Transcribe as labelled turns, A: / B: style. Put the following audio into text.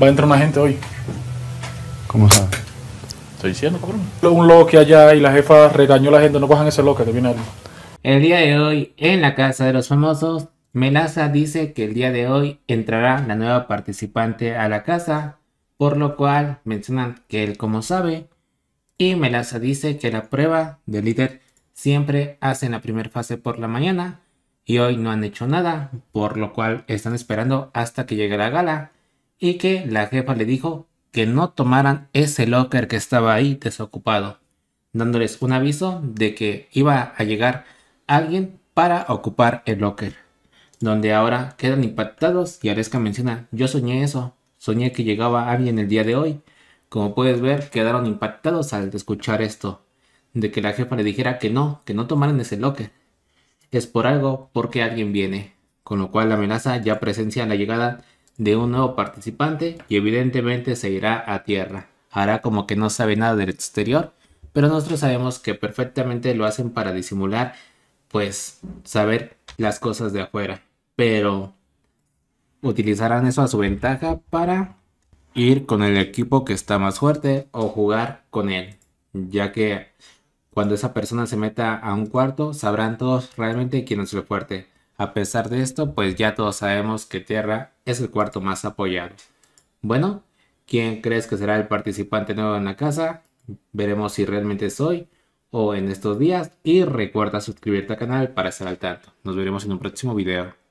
A: Va a entrar una gente hoy. ¿Cómo sabe? Estoy diciendo, cabrón. Un loco que allá y la jefa regañó a la gente, no bajan ese loco, que viene algo. El día de hoy, en la casa de los famosos, Melaza dice que el día de hoy entrará la nueva participante a la casa, por lo cual mencionan que él como sabe, y Melaza dice que la prueba del líder siempre hacen la primera fase por la mañana y hoy no han hecho nada, por lo cual están esperando hasta que llegue la gala y que la jefa le dijo que no tomaran ese locker que estaba ahí desocupado, dándoles un aviso de que iba a llegar alguien para ocupar el locker, donde ahora quedan impactados y arezca menciona, yo soñé eso, soñé que llegaba alguien el día de hoy. Como puedes ver, quedaron impactados al escuchar esto, de que la jefa le dijera que no, que no tomaran ese locker. Es por algo porque alguien viene, con lo cual la amenaza ya presencia la llegada de un nuevo participante y evidentemente se irá a tierra. Hará como que no sabe nada del exterior, pero nosotros sabemos que perfectamente lo hacen para disimular, pues, saber las cosas de afuera. Pero utilizarán eso a su ventaja para ir con el equipo que está más fuerte o jugar con él, ya que cuando esa persona se meta a un cuarto sabrán todos realmente quién es el fuerte. A pesar de esto, pues ya todos sabemos que Tierra es el cuarto más apoyado. Bueno, ¿quién crees que será el participante nuevo en la casa? Veremos si realmente soy o en estos días y recuerda suscribirte al canal para estar al tanto. Nos veremos en un próximo video.